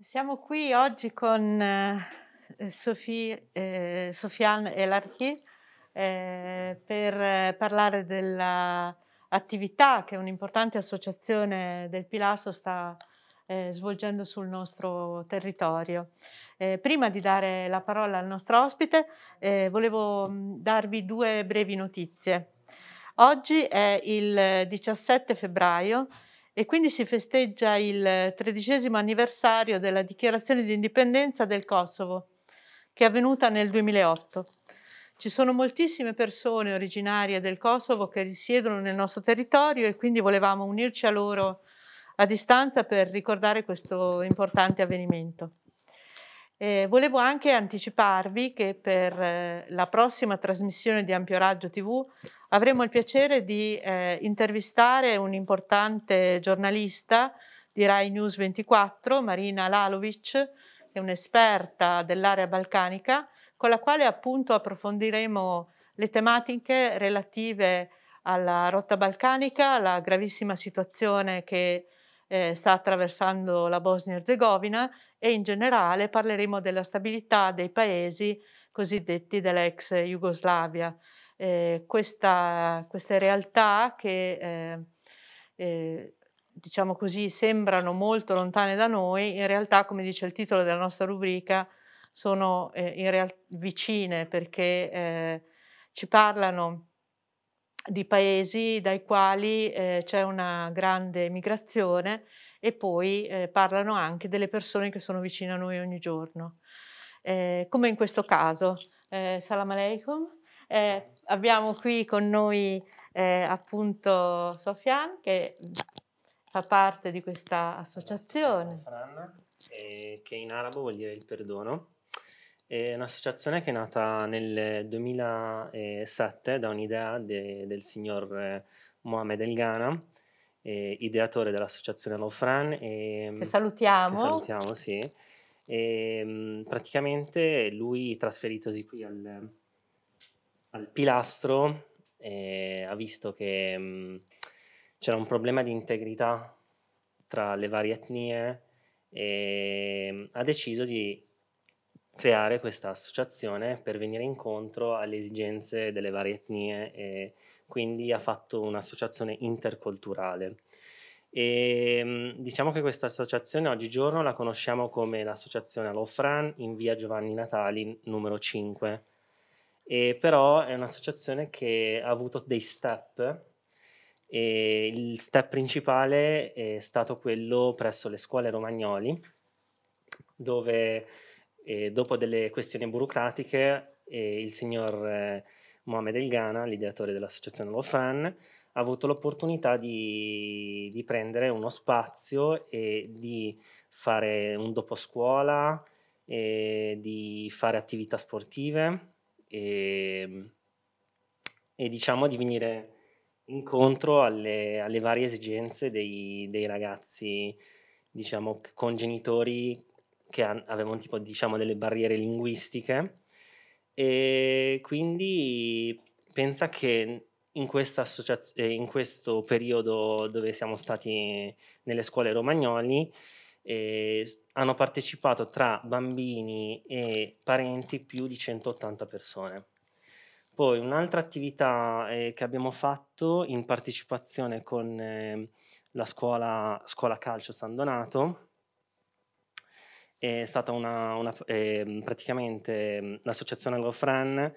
Siamo qui oggi con eh, Sophie, eh, Sofiane Elarchi eh, per eh, parlare dell'attività che un'importante associazione del Pilasso sta eh, svolgendo sul nostro territorio. Eh, prima di dare la parola al nostro ospite, eh, volevo mm, darvi due brevi notizie. Oggi è il 17 febbraio e quindi si festeggia il tredicesimo anniversario della dichiarazione di indipendenza del Kosovo, che è avvenuta nel 2008. Ci sono moltissime persone originarie del Kosovo che risiedono nel nostro territorio e quindi volevamo unirci a loro a distanza per ricordare questo importante avvenimento. Eh, volevo anche anticiparvi che per eh, la prossima trasmissione di Ampio Raggio TV avremo il piacere di eh, intervistare un importante giornalista di Rai News 24, Marina Lalovic, che è un'esperta dell'area balcanica, con la quale appunto approfondiremo le tematiche relative alla rotta balcanica, alla gravissima situazione che eh, sta attraversando la Bosnia-Herzegovina e in generale parleremo della stabilità dei paesi cosiddetti dell'ex Jugoslavia. Eh, questa, queste realtà che eh, eh, diciamo così, sembrano molto lontane da noi, in realtà, come dice il titolo della nostra rubrica, sono eh, vicine perché eh, ci parlano di paesi dai quali eh, c'è una grande migrazione e poi eh, parlano anche delle persone che sono vicine a noi ogni giorno. Eh, come in questo caso, eh, Salam Aleikum, eh, abbiamo qui con noi eh, appunto Sofian che fa parte di questa associazione. Fran, che in arabo vuol dire il perdono. È un'associazione che è nata nel 2007 da un'idea de, del signor eh, Mohamed El Ghana, eh, ideatore dell'associazione Lofran. E, mm, che salutiamo. Che salutiamo, sì. E, mm, praticamente lui, trasferitosi qui al, al pilastro, eh, ha visto che mm, c'era un problema di integrità tra le varie etnie e ha deciso di creare questa associazione per venire incontro alle esigenze delle varie etnie e quindi ha fatto un'associazione interculturale. E, ehm, diciamo che questa associazione oggigiorno la conosciamo come l'associazione Alofran in via Giovanni Natali numero 5, e però è un'associazione che ha avuto dei step e il step principale è stato quello presso le scuole romagnoli dove e dopo delle questioni burocratiche, eh, il signor eh, Mohamed El Ghana, l'ideatore dell'associazione Lofan, ha avuto l'opportunità di, di, prendere uno spazio e di fare un dopo scuola, di fare attività sportive e, e, diciamo di venire incontro alle, alle varie esigenze dei, dei ragazzi diciamo con genitori che avevano tipo, diciamo, delle barriere linguistiche. E quindi pensa che in, eh, in, questo periodo dove siamo stati nelle scuole romagnoli eh, hanno partecipato tra bambini e parenti più di 180 persone. Poi un'altra attività eh, che abbiamo fatto in partecipazione con eh, la scuola, scuola Calcio San Donato è stata una, una eh, praticamente ehm, l'associazione Agrofran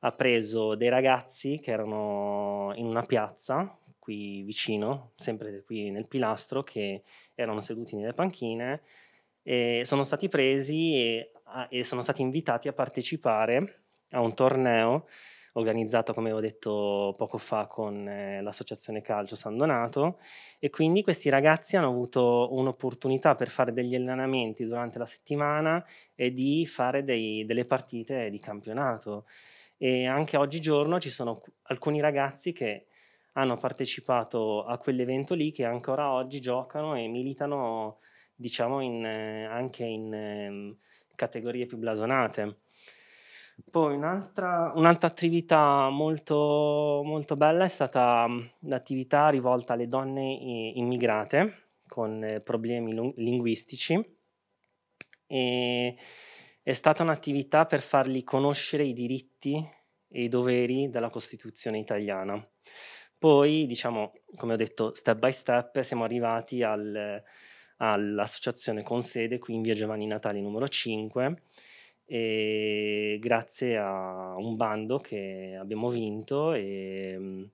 ha preso dei ragazzi che erano in una piazza qui vicino, sempre qui nel pilastro, che erano seduti nelle panchine e sono stati presi e, e sono stati invitati a partecipare a un torneo organizzata, come ho detto poco fa con eh, l'associazione Calcio San Donato e quindi questi ragazzi hanno avuto un'opportunità per fare degli allenamenti durante la settimana e di fare dei, delle partite di campionato e anche oggigiorno ci sono alcuni ragazzi che hanno partecipato a quell'evento lì che ancora oggi giocano e militano diciamo in, eh, anche in ehm, categorie più blasonate. Poi un'altra, un'altra attività molto, molto bella è stata l'attività rivolta alle donne immigrate con eh, problemi linguistici. E è stata un'attività per fargli conoscere i diritti e i doveri della Costituzione italiana. Poi, diciamo, come ho detto, step by step siamo arrivati al, all'associazione con sede qui in via Giovanni Natali numero 5 e grazie a un bando che abbiamo vinto e mhmm,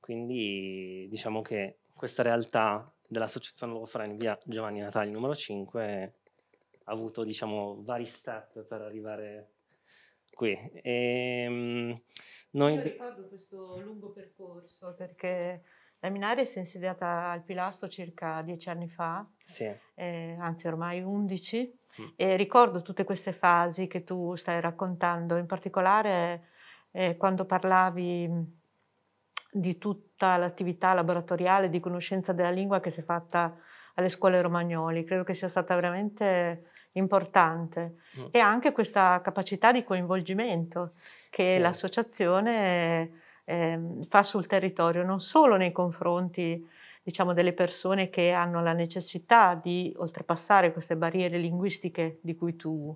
quindi diciamo che questa realtà dell'associazione Lofra in via Giovanni Natali numero 5 ha avuto diciamo vari step per arrivare qui. Ehm, e, noi... Io ricordo questo lungo percorso perché la Minaria si è insediata al Pilastro circa dieci anni fa, sì. eh, anzi ormai undici, Mm. E ricordo tutte queste fasi che tu stai raccontando, in particolare eh, quando parlavi mm, di tutta l'attività laboratoriale di conoscenza della lingua che si è fatta alle scuole romagnoli. Credo che sia stata veramente importante mm. e anche questa capacità di coinvolgimento che sì. l'associazione eh, fa sul territorio, non solo nei confronti diciamo, delle persone che hanno la necessità di oltrepassare queste barriere linguistiche di cui tu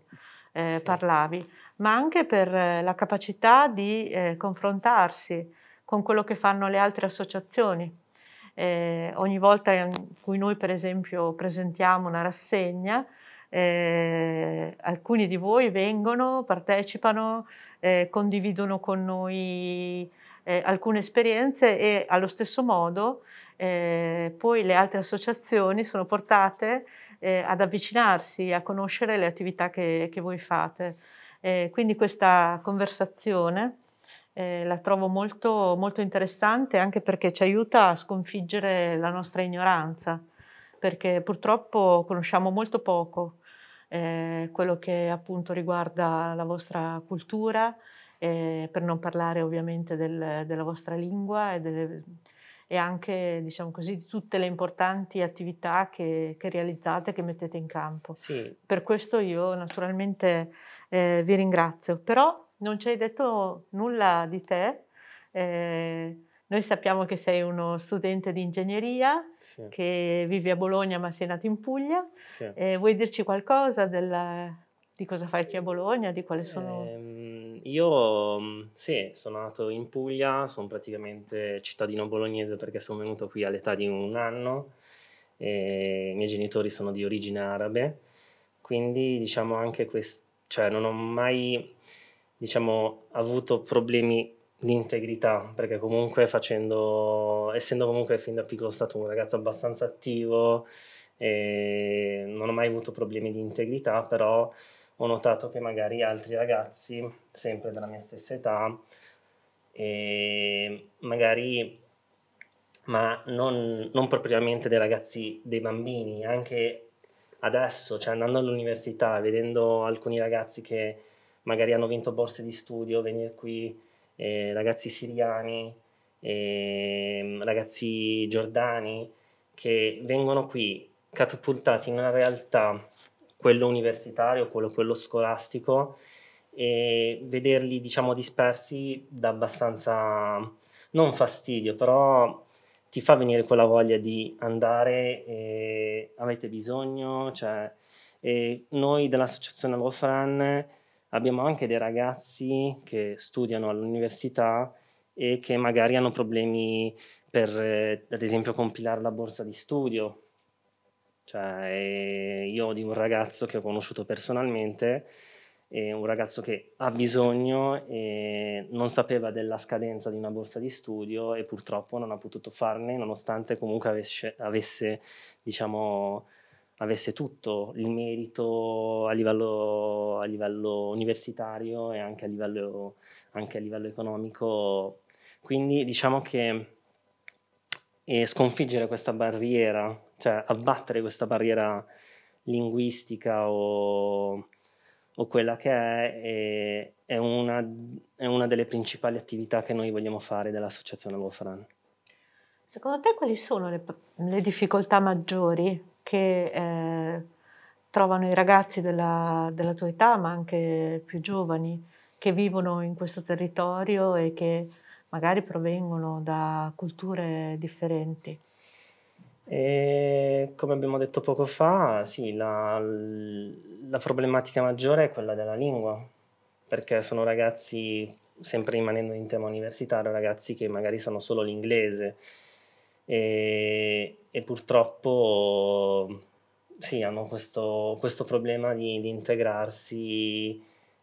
eh, sì. parlavi, ma anche per eh, la capacità di eh, confrontarsi con quello che fanno le altre associazioni. Eh, ogni volta in cui noi per esempio presentiamo una rassegna, eh, alcuni di voi vengono, partecipano, eh, condividono con noi eh, alcune esperienze e allo stesso modo eh, poi le altre associazioni sono portate eh, ad avvicinarsi, a conoscere le attività che, che voi fate. Eh, quindi questa conversazione eh, la trovo molto, molto interessante anche perché ci aiuta a sconfiggere la nostra ignoranza, perché purtroppo conosciamo molto poco eh, quello che appunto riguarda la vostra cultura, eh, per non parlare ovviamente del, della vostra lingua e delle e anche diciamo così, di tutte le importanti attività che, che realizzate, che mettete in campo. Sì. Per questo io naturalmente eh, vi ringrazio, però non ci hai detto nulla di te. Eh, noi sappiamo che sei uno studente di ingegneria, sì. che vivi a Bologna ma sei nato in Puglia. Sì. Eh, vuoi dirci qualcosa della, di cosa fai qui a Bologna? Di quali sono? Eh, io mhmm, sì, sono nato in Puglia, sono praticamente cittadino bolognese perché sono venuto qui all'età di un anno. I miei genitori sono di origine arabe, quindi diciamo anche questo, cioè non ho mai diciamo, avuto problemi di integrità, perché comunque facendo, essendo comunque fin da piccolo stato un ragazzo abbastanza attivo, non ho mai avuto problemi di integrità, però ho notato che magari altri ragazzi, sempre della mia stessa età, eh, magari, ma non, non, propriamente dei ragazzi, dei bambini, anche adesso, cioè andando all'università, vedendo alcuni ragazzi che magari hanno vinto borse di studio, venire qui, eh, ragazzi siriani, eh, ragazzi giordani, che vengono qui catapultati in una realtà quello universitario, quello, quello scolastico, e vederli diciamo dispersi dà abbastanza, non fastidio, però ti fa venire quella voglia di andare e avete bisogno, cioè, noi dell'associazione Lofran abbiamo anche dei ragazzi che studiano all'università e che magari hanno problemi per, eh, ad esempio, compilare la borsa di studio cioè, eh, io ho di un ragazzo che ho conosciuto personalmente, un ragazzo che ha bisogno e non sapeva della scadenza di una borsa di studio e purtroppo non ha potuto farne nonostante comunque avesse, avesse, diciamo, avesse tutto il merito a livello, a livello universitario e anche a livello, anche a livello economico. Quindi diciamo che eh, sconfiggere questa barriera cioè abbattere questa barriera linguistica o, o quella che è, è, è, una, è, una, delle principali attività che noi vogliamo fare dell'Associazione Wolfram. Secondo te quali sono le, le difficoltà maggiori che eh, trovano i ragazzi della, della, tua età, ma anche più giovani, che vivono in questo territorio e che magari provengono da culture differenti? E come abbiamo detto poco fa, sì, la, la problematica maggiore è quella della lingua, perché sono ragazzi, sempre rimanendo in tema universitario, ragazzi che magari sanno solo l'inglese e, e purtroppo sì, hanno questo, questo problema di, di integrarsi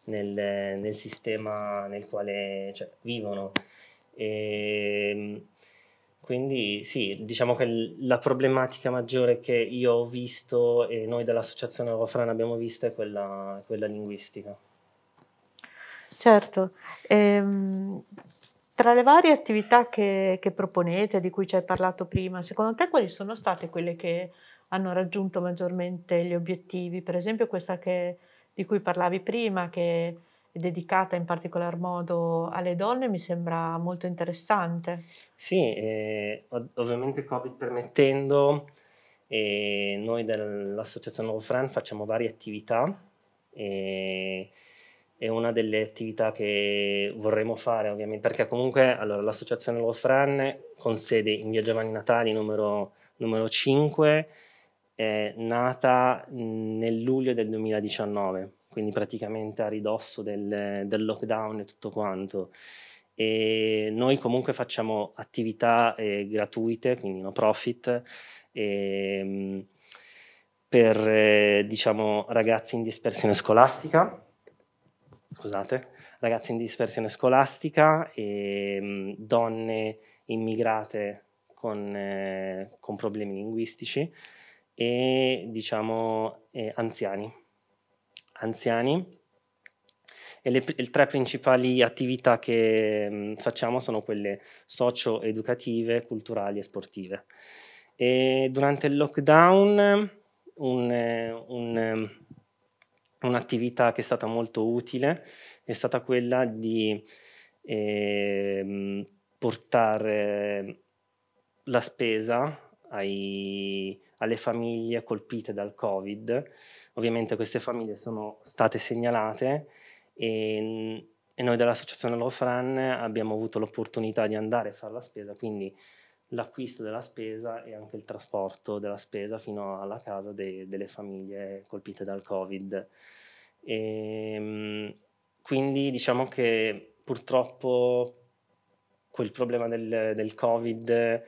nel, nel, sistema nel quale cioè, vivono. E, ehm, quindi sì, diciamo che la problematica maggiore che io ho visto e noi dell'Associazione Eurofran abbiamo visto è quella, quella linguistica. Certo, ehm, tra le varie attività che, che, proponete, di cui ci hai parlato prima, secondo te quali sono state quelle che hanno raggiunto maggiormente gli obiettivi? Per esempio questa che, di cui parlavi prima, che dedicata in particolar modo alle donne mi sembra molto interessante. Sì, eh, ovviamente Covid permettendo, eh, noi dell'Associazione Nuovo Fran facciamo varie attività e è una delle attività che vorremmo fare ovviamente perché comunque allora, l'Associazione Nuovo Fran con sede in via Giovanni Natali numero, numero 5 è nata nel luglio del 2019 quindi praticamente a ridosso del, del lockdown e tutto quanto. E noi comunque facciamo attività eh, gratuite, quindi no profit, eh, per eh, diciamo, ragazzi in dispersione scolastica. Scusate, ragazzi in dispersione scolastica e ehm, donne immigrate con, eh, con problemi linguistici e diciamo eh, anziani anziani e le, le, tre principali attività che mh, mm, facciamo sono quelle socio-educative, culturali e sportive. E durante il lockdown un, eh, un, eh, un'attività che è stata molto utile è stata quella di eh, portare la spesa ai, alle famiglie colpite dal Covid. Ovviamente queste famiglie sono state segnalate e, e noi dell'associazione Lofran abbiamo avuto l'opportunità di andare a fare la spesa, quindi l'acquisto della spesa e anche il trasporto della spesa fino alla casa de, delle famiglie colpite dal Covid. E, ehm, quindi diciamo che purtroppo quel problema del, del Covid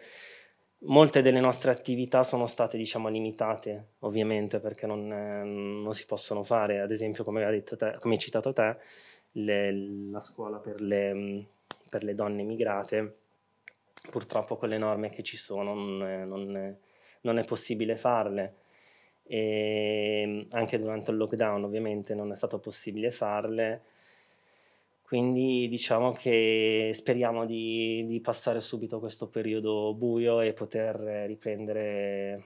molte delle nostre attività sono state diciamo, limitate ovviamente perché non, ehm, non, si possono fare ad esempio come hai, te, come hai citato te le, la scuola per le, per le, donne migrate purtroppo con le norme che ci sono non, eh, non, eh, non, è possibile farle e ehm, anche durante il lockdown ovviamente non è stato possibile farle quindi diciamo che speriamo di, di passare subito questo periodo buio e poter riprendere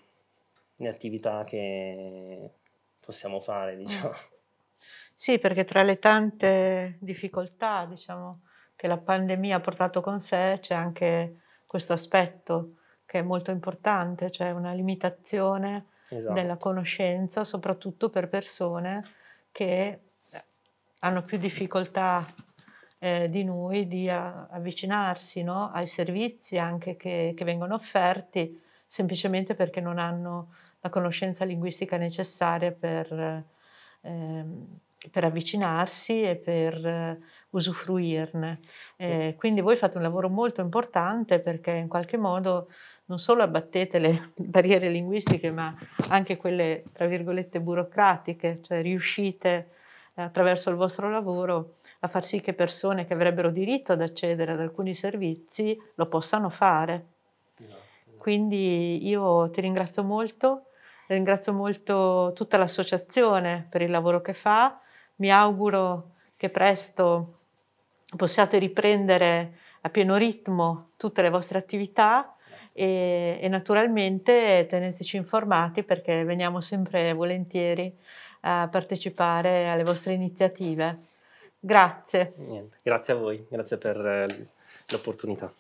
le attività che possiamo fare, mm. diciamo. Sì, perché tra le tante difficoltà, diciamo, che la pandemia ha portato con sé c'è anche questo aspetto che è molto importante, cioè una limitazione esatto. della conoscenza, soprattutto per persone che hanno più difficoltà eh, di noi di a, avvicinarsi no? ai servizi anche che, che, vengono offerti, semplicemente perché non hanno la conoscenza linguistica necessaria per, ehm, per avvicinarsi e per eh, usufruirne. Eh, quindi voi fate un lavoro molto importante perché in qualche modo non solo abbattete le barriere linguistiche, ma anche quelle, tra virgolette, burocratiche, cioè riuscite eh, attraverso il vostro lavoro a far sì che persone che avrebbero diritto ad accedere ad alcuni servizi lo possano fare. Esatto. Quindi io ti ringrazio molto, ringrazio molto tutta l'associazione per il lavoro che fa, mi auguro che presto possiate riprendere a pieno ritmo tutte le vostre attività e, e, naturalmente teneteci informati perché veniamo sempre volentieri a partecipare alle vostre iniziative. Grazie. Niente, grazie a voi, grazie per eh, l'opportunità.